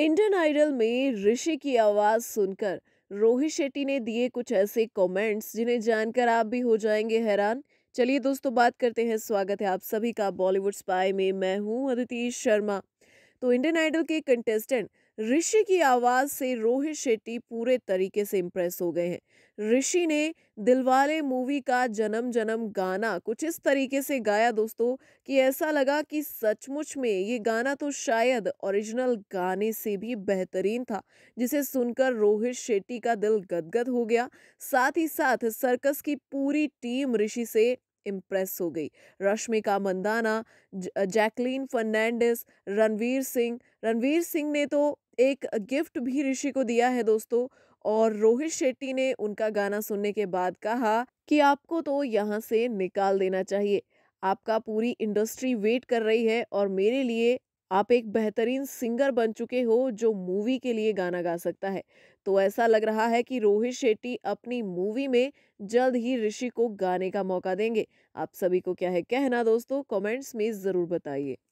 Indian idol में ऋषि की आवाज सुनकर रोहित शेट्टी ने दिए कुछ ऐसे कमेंट्स जिन्हें जानकर आप भी हो जाएंगे हैरान चलिए दोस्तों बात करते हैं स्वागत है आप सभी का बॉलीवुड स्पाई में मैं हूं अदिति शर्मा तो इंडियन आइडल के कंटेस्टेंट ऋषि की आवाज़ से रोहित शेट्टी पूरे तरीके से इम्प्रेस हो गए हैं ऋषि ने दिलवाले मूवी का जन्म जन्म गाना कुछ इस तरीके से गाया दोस्तों कि ऐसा लगा कि सचमुच में ये गाना तो शायद ओरिजिनल गाने से भी बेहतरीन था जिसे सुनकर रोहित शेट्टी का दिल गदगद हो गया साथ ही साथ सर्कस की पूरी टीम ऋषि से इम्प्रेस हो गई रश्मिका मंदाना जैकलीन फर्नैंडिस रणवीर सिंह रणवीर सिंह ने तो एक गिफ्ट भी ऋषि को दिया है दोस्तों और रोहित शेट्टी ने उनका गाना सुनने के बाद कहा कि आपको तो यहाँ से निकाल देना चाहिए आपका पूरी इंडस्ट्री वेट कर रही है और मेरे लिए आप एक बेहतरीन सिंगर बन चुके हो जो मूवी के लिए गाना गा सकता है तो ऐसा लग रहा है कि रोहित शेट्टी अपनी मूवी में जल्द ही ऋषि को गाने का मौका देंगे आप सभी को क्या है कहना दोस्तों कमेंट्स में ज़रूर बताइए